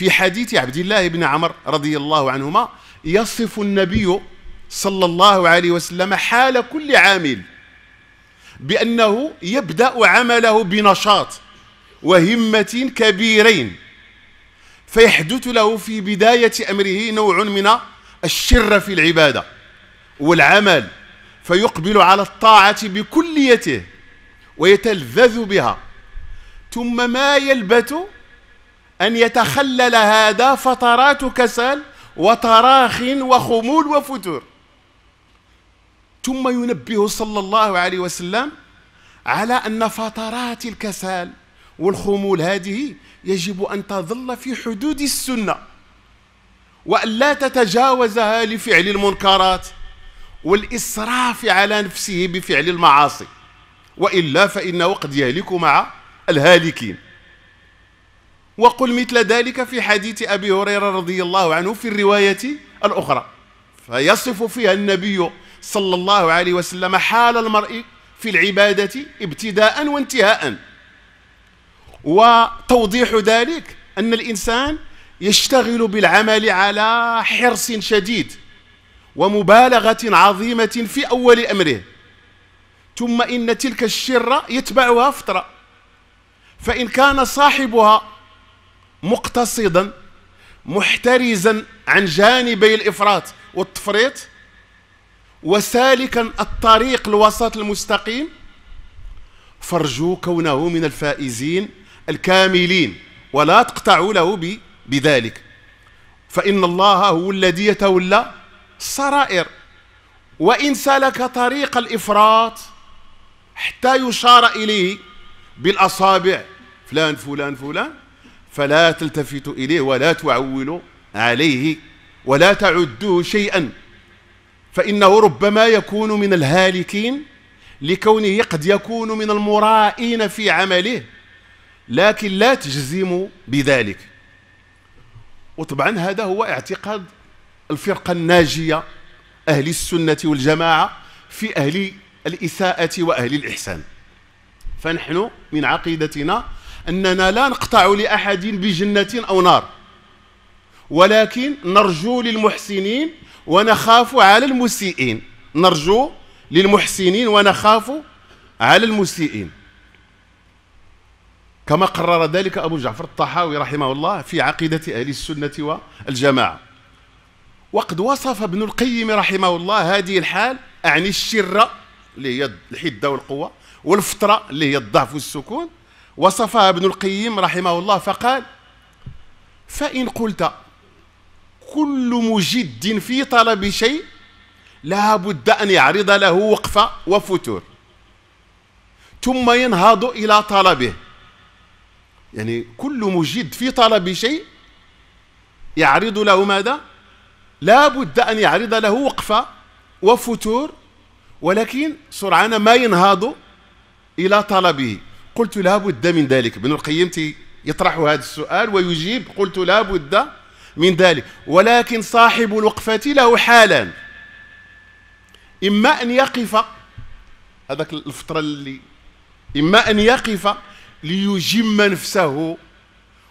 في حديث عبد الله بن عمر رضي الله عنهما يصف النبي صلى الله عليه وسلم حال كل عامل بأنه يبدأ عمله بنشاط وهمة كبيرين فيحدث له في بداية أمره نوع من الشر في العبادة والعمل فيقبل على الطاعة بكليته ويتلذذ بها ثم ما يلبث أن يتخلل هذا فترات كسل وتراخ وخمول وفتور ثم ينبه صلى الله عليه وسلم على أن فترات الكسل والخمول هذه يجب أن تظل في حدود السنة وأن لا تتجاوزها لفعل المنكرات والإسراف على نفسه بفعل المعاصي وإلا فإنه قد يهلك مع الهالكين وقل مثل ذلك في حديث أبي هريرة رضي الله عنه في الرواية الأخرى فيصف فيها النبي صلى الله عليه وسلم حال المرء في العبادة ابتداء وانتهاء وتوضيح ذلك أن الإنسان يشتغل بالعمل على حرص شديد ومبالغة عظيمة في أول أمره ثم إن تلك الشرة يتبعها فترة فإن كان صاحبها مقتصدا محترزا عن جانبي الافراط والتفريط وسالكا الطريق الوسط المستقيم فارجو كونه من الفائزين الكاملين ولا تقطعوا له بذلك فإن الله هو الذي يتولى السرائر وإن سلك طريق الإفراط حتى يشار إليه بالأصابع فلان فلان فلان فلا تلتفت إليه ولا تعول عليه ولا تعدوه شيئا فإنه ربما يكون من الهالكين لكونه قد يكون من المرائين في عمله لكن لا تجزم بذلك وطبعا هذا هو اعتقاد الفرقة الناجية أهل السنة والجماعة في أهل الإساءة وأهل الإحسان فنحن من عقيدتنا أننا لا نقطع لأحد بجنة أو نار ولكن نرجو للمحسنين ونخاف على المسيئين نرجو للمحسنين ونخاف على المسيئين كما قرر ذلك أبو جعفر الطحاوي رحمه الله في عقيدة أهل السنة والجماعة وقد وصف ابن القيم رحمه الله هذه الحال أعني الشرة اللي هي الحدة والقوة والفطرة اللي هي الضعف والسكون وصفها ابن القيم رحمه الله فقال فإن قلت كل مجد في طلب شيء لا بد أن يعرض له وقفة وفتور ثم ينهض إلى طلبه يعني كل مجد في طلب شيء يعرض له ماذا لا بد أن يعرض له وقفة وفتور ولكن سرعان ما ينهض إلى طلبه قلت لا بد من ذلك ابن القيم يطرح هذا السؤال ويجيب قلت لا بد من ذلك ولكن صاحب الوقفة له حالان إما أن يقف هذاك الفترة اللي إما أن يقف ليجم نفسه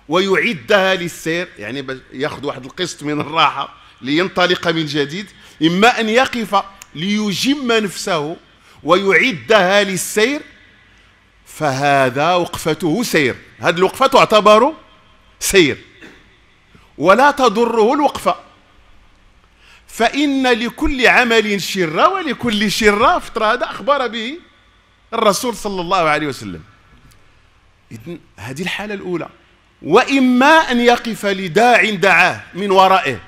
ويعدها للسير يعني ياخذ واحد القسط من الراحة لينطلق من جديد إما أن يقف ليجم نفسه ويعدها للسير فهذا وقفته سير هذه الوقفة تعتبر سير ولا تضره الوقفة فإن لكل عمل شرة ولكل شرة فترة هذا أخبر به الرسول صلى الله عليه وسلم إذن هذه الحالة الأولى وإما أن يقف لداع دعاه من ورائه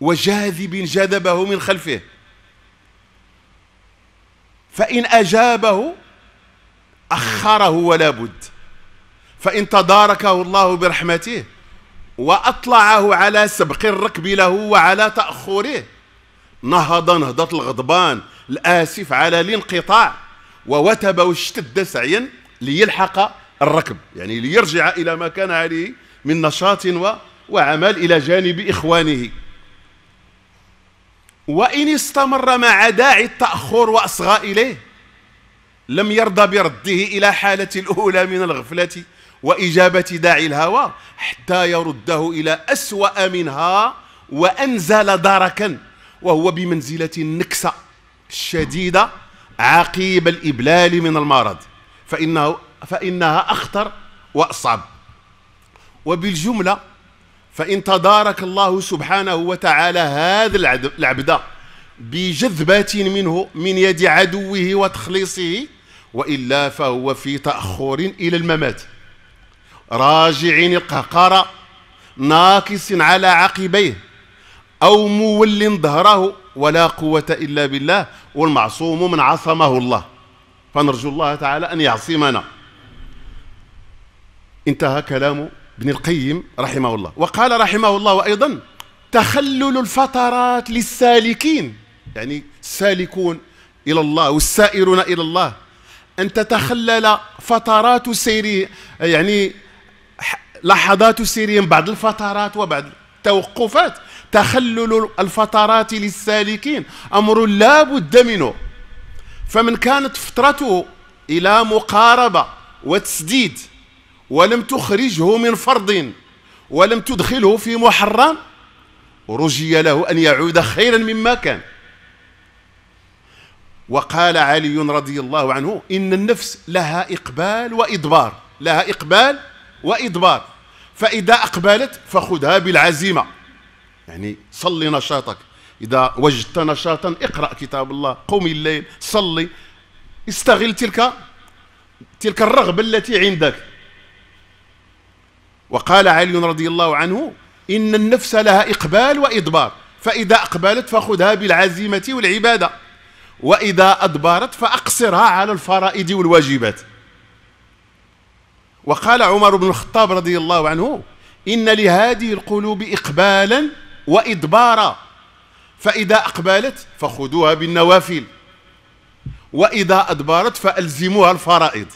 وجاذب جذبه من خلفه فإن أجابه أخره ولا بد فإن تداركه الله برحمته وأطلعه على سبق الركب له وعلى تأخره نهض نهضة الغضبان الآسف على الانقطاع ووتب واشتد سعيا ليلحق الركب يعني ليرجع إلى ما كان عليه من نشاط وعمل إلى جانب إخوانه وإن استمر مع داعي التأخر وأصغى إليه لم يرضى برده إلى حالة الأولى من الغفلة وإجابة داعي الهوى حتى يرده إلى أسوأ منها وأنزل دركا وهو بمنزلة النكسة الشديدة عقيب الإبلال من المرض فإنه فإنها أخطر وأصعب وبالجملة فإن تدارك الله سبحانه وتعالى هذا العبد بجذبات منه من يد عدوه وتخليصه وإلا فهو في تأخر إلى الممات راجع القهقرة ناكس على عقبيه أو مول ظهره ولا قوة إلا بالله والمعصوم من عصمه الله فنرجو الله تعالى أن يعصمنا انتهى كلام ابن القيم رحمه الله وقال رحمه الله أيضا تخلل الفترات للسالكين يعني سالكون إلى الله والسائرون إلى الله أن تتخلل فترات سيري يعني لحظات سيرهم بعد الفترات وبعد التوقفات تخلل الفترات للسالكين أمر لا بد منه فمن كانت فترته إلى مقاربة وتسديد ولم تخرجه من فرض ولم تدخله في محرم رجي له أن يعود خيرا مما كان وقال علي رضي الله عنه إن النفس لها إقبال وإدبار لها إقبال وإدبار فإذا أقبلت فخذها بالعزيمة يعني صلي نشاطك إذا وجدت نشاطا اقرأ كتاب الله قم الليل صلي استغل تلك تلك الرغبة التي عندك وقال علي رضي الله عنه إن النفس لها إقبال وإدبار فإذا أقبلت فخذها بالعزيمة والعبادة وإذا أدبرت فأقصرها على الفرائض والواجبات وقال عمر بن الخطاب رضي الله عنه إن لهذه القلوب إقبالا وإدبارا فإذا أقبلت فخذوها بالنوافل وإذا أدبرت فألزموها الفرائض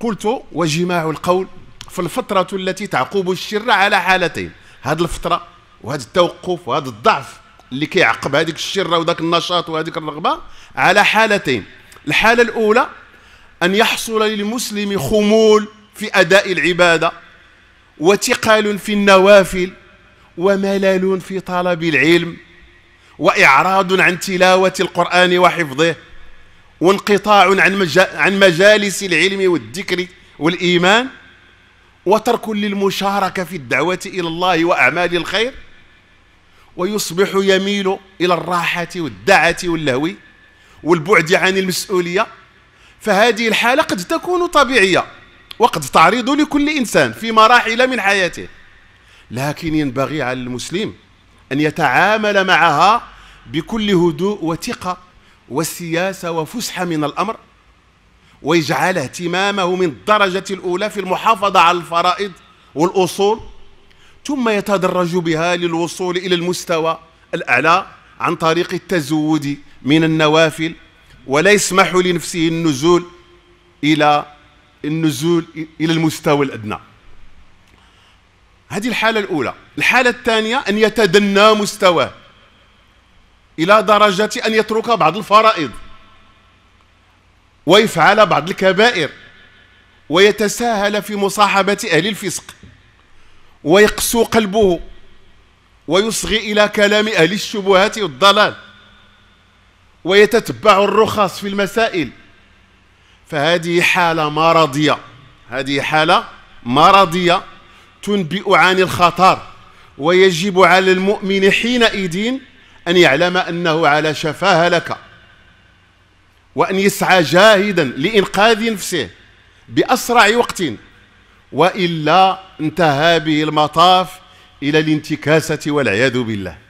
قلت وجماع القول في الفترة التي تعقب الشر على حالتين هذه الفترة وهذا التوقف وهذا الضعف اللي كيعقب هذيك الشره وذاك النشاط وهذيك الرغبه على حالتين الحاله الاولى ان يحصل للمسلم خمول في اداء العباده وتقال في النوافل وملل في طلب العلم واعراض عن تلاوه القران وحفظه وانقطاع عن عن مجالس العلم والذكر والايمان وترك للمشاركه في الدعوه الى الله واعمال الخير ويصبح يميل إلى الراحة والدعة واللهو والبعد عن المسؤولية فهذه الحالة قد تكون طبيعية وقد تعرض لكل إنسان في مراحل من حياته لكن ينبغي على المسلم أن يتعامل معها بكل هدوء وثقة والسياسة وفسحة من الأمر ويجعل اهتمامه من الدرجة الأولى في المحافظة على الفرائض والأصول ثم يتدرج بها للوصول إلى المستوى الأعلى عن طريق التزود من النوافل ولا يسمح لنفسه النزول إلى النزول إلى المستوى الأدنى هذه الحالة الأولى الحالة الثانية أن يتدنى مستواه إلى درجة أن يترك بعض الفرائض ويفعل بعض الكبائر ويتساهل في مصاحبة أهل الفسق ويقسو قلبه ويصغي إلى كلام أهل الشبهات والضلال ويتتبع الرخص في المسائل فهذه حالة مرضية هذه حالة مرضية تنبئ عن الخطر ويجب على المؤمن حينئذ أن يعلم أنه على شفا لك وأن يسعى جاهدا لإنقاذ نفسه بأسرع وقت وإلا انتهى به المطاف إلى الانتكاسة والعياذ بالله